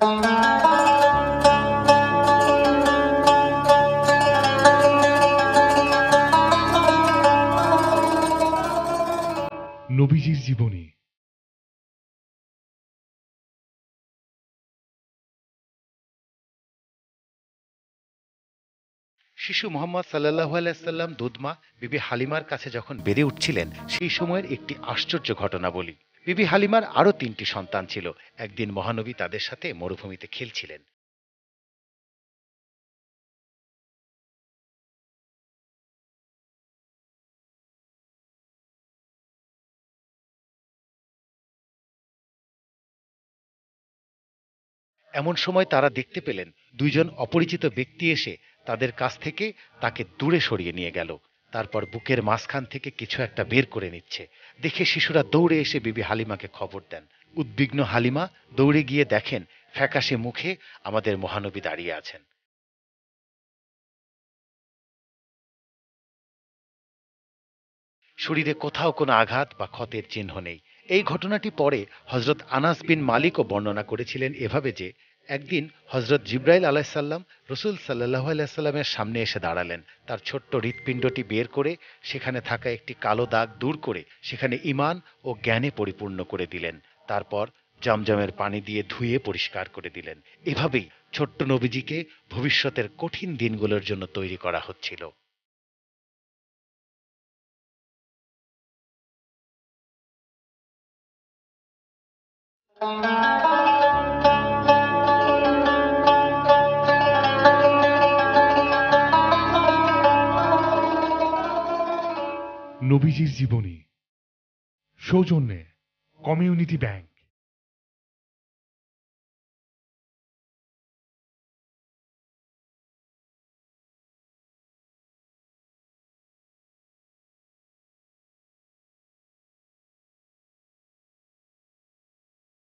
নবীজির জীবনী শিশু মোহাম্মদ সাল্লাহ আলাইসাল্লাম দুধমা বিবি হালিমার কাছে যখন বেড়ে উঠছিলেন সেই সময়ের একটি আশ্চর্য ঘটনা বলি বিবি হালিমার আরও তিনটি সন্তান ছিল একদিন মহানবী তাদের সাথে মরুভূমিতে খেলছিলেন এমন সময় তারা দেখতে পেলেন দুইজন অপরিচিত ব্যক্তি এসে তাদের কাছ থেকে তাকে দূরে সরিয়ে নিয়ে গেল তারপর বুকের মাঝখান থেকে কিছু একটা বের করে নিচ্ছে দেখে শিশুরা দৌড়ে এসে বিবি হালিমাকে খবর দেন উদ্বিগ্ন হালিমা দৌড়ে গিয়ে দেখেন ফ্যাকাশে মুখে আমাদের মহানবী দাঁড়িয়ে আছেন শরীরে কোথাও কোনো আঘাত বা ক্ষতের চিহ্ন নেই এই ঘটনাটি পরে হজরত আনাস বিন মালিকও বর্ণনা করেছিলেন এভাবে যে একদিন হজরত জিব্রাইল আলাইসাল্লাম রসুল সাল্লাহ আলাইসাল্লামের সামনে এসে দাঁড়ালেন তার ছোট্ট হৃৎপিণ্ডটি বের করে সেখানে থাকা একটি কালো দাগ দূর করে সেখানে ইমান ও জ্ঞানে পরিপূর্ণ করে দিলেন তারপর জমজমের পানি দিয়ে ধুয়ে পরিষ্কার করে দিলেন এভাবেই ছোট্ট নবীজিকে ভবিষ্যতের কঠিন দিনগুলোর জন্য তৈরি করা হচ্ছিল Thank you. নবীজির জীবনী সৌজন্যে কমিউনিটি ব্যাংক